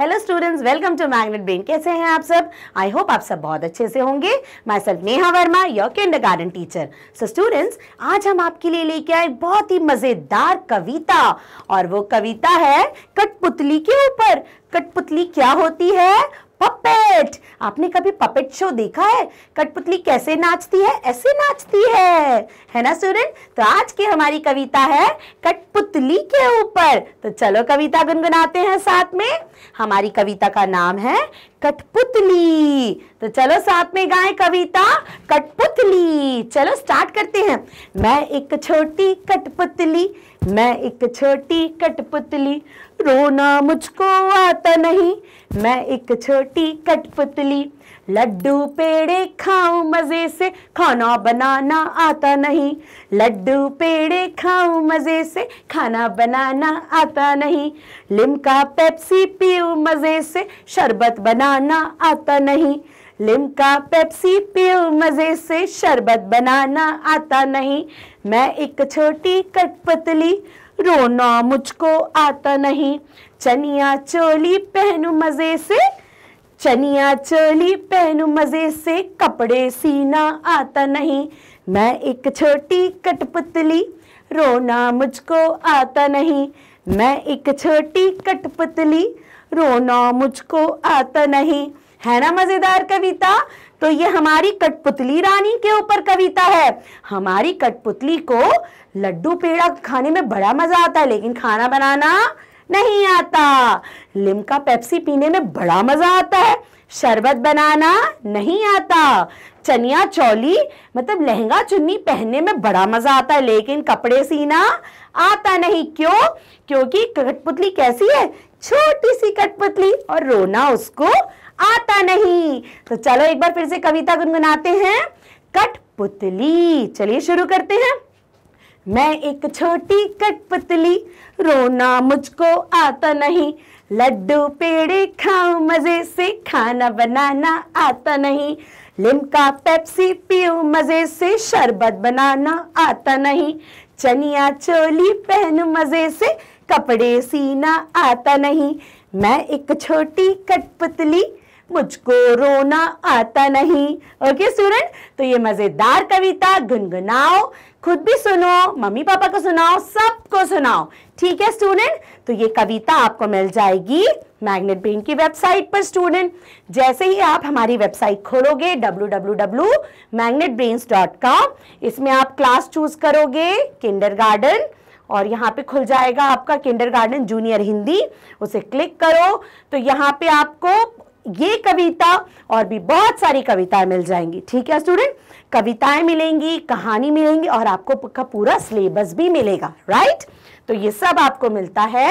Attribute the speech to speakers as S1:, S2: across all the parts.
S1: hello students welcome to magnet brain कैसे हैं आप सब आई होप आप सब बहुत अच्छे से होंगे myself Neha Verma your kindergarten teacher so students आज हम आपके लिए लेके आए बहुत ही मज़ेदार कविता और वो कविता है कठपुतली के ऊपर कठपुतली क्या होती है पपेट आपने कभी पपेट शो देखा है कठपुतली कैसे नाचती है ऐसे नाचती है है ना सूरन तो आज की हमारी कविता है कठपुतली के ऊपर तो चलो कविता गुनगुनाते हैं साथ में हमारी कविता का नाम है कठपुतली तो चलो साथ में गाएं कविता कठपुतली चलो स्टार्ट करते हैं मैं एक छोटी कठपुतली मैं एक छोटी कठपुतली रोना मुझको आता नहीं मैं एक छोटी कठपुतली लड्डू पेड़े खाऊं मज़े से खाना बनाना आता नहीं लड्डू पेड़े खाऊं मज़े से खाना बनाना आता नहीं लिमका पेप्सी पीऊं मज़े से शरबत बनाना आता नहीं लिमका पेप्सी पियो मज़े से शरबत बनाना आता नहीं मैं एक छोटी कटपतली रोना मुझको आता नहीं चनिया चोली पहनू मज़े से चनिया चोली पहनू मज़े से कपड़े सीना आता नहीं मैं एक छोटी कटपुतली रोना मुझको आता नहीं मैं एक छोटी कटपुतली रोना मुझको आता नहीं है ना मजेदार कविता तो ये हमारी कठपुतली रानी के ऊपर कविता है हमारी कठपुतली को लड्डू पेड़ा खाने में बड़ा मजा आता है लेकिन खाना बनाना नहीं आता लिमका पेप्सी पीने में बड़ा मजा आता है शरबत बनाना नहीं आता चनिया चौली मतलब लहंगा चुन्नी पहनने में बड़ा मजा आता है लेकिन कपड़े सीना आता नहीं क्यों क्योंकि कठपुतली कैसी है छोटी सी कठपुतली और रोना उसको आता नहीं तो चलो एक बार फिर से कविता गुनगुनाते हैं कठपुतली चलिए शुरू करते हैं मैं एक छोटी कठपुतली रोना मुझको आता नहीं लड्डू पेड़े खाऊं मज़े से खाना बनाना आता नहीं लिमका पेप्सी पीऊं मज़े से शरबत बनाना आता नहीं चनिया चोली पहनूं मज़े से कपड़े सीना आता नहीं मैं एक छोटी कठपुतली मुझको रोना आता नहीं ओके स्टूडेंट तो ये मजेदार कविता गुनगुनाओ खुद भी सुनो मम्मी पापा को सुनाओ सबको सुनाओ ठीक है स्टूडेंट तो ये कविता आपको मिल जाएगी मैग्नेट बेन की वेबसाइट पर स्टूडेंट जैसे ही आप हमारी वेबसाइट खोलोगे www.magnetbrains.com इसमें आप क्लास चूज करोगे किंडरगार्टन और यहाँ पे खुल जाएगा आपका किंडरगार्टन जूनियर हिंदी उसे क्लिक करो तो यहाँ पे आपको ये कविता और भी बहुत सारी कविताएं मिल जाएंगी ठीक है स्टूडेंट कविताएं मिलेंगी कहानी मिलेंगी और आपको का पूरा सिलेबस भी मिलेगा राइट तो ये सब आपको मिलता है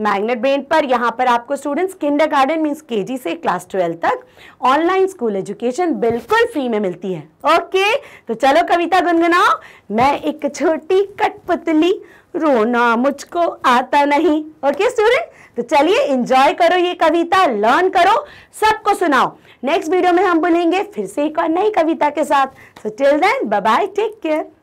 S1: मैग्नेट ब्रेन पर यहाँ पर आपको students Kinder garden means K से क्लास ट्वेल्व तक ऑनलाइन स्कूल एजुकेशन बिल्कुल फ्री में मिलती है ओके तो चलो कविता गुनगुनाओ मैं एक छोटी कटपुतली रोना मुझको आता नहीं ओके स्टूडेंट तो चलिए इंजॉय करो ये कविता लर्न करो सबको सुनाओ नेक्स्ट वीडियो में हम बोलेंगे फिर से एक और नई कविता के साथ so till then bye take care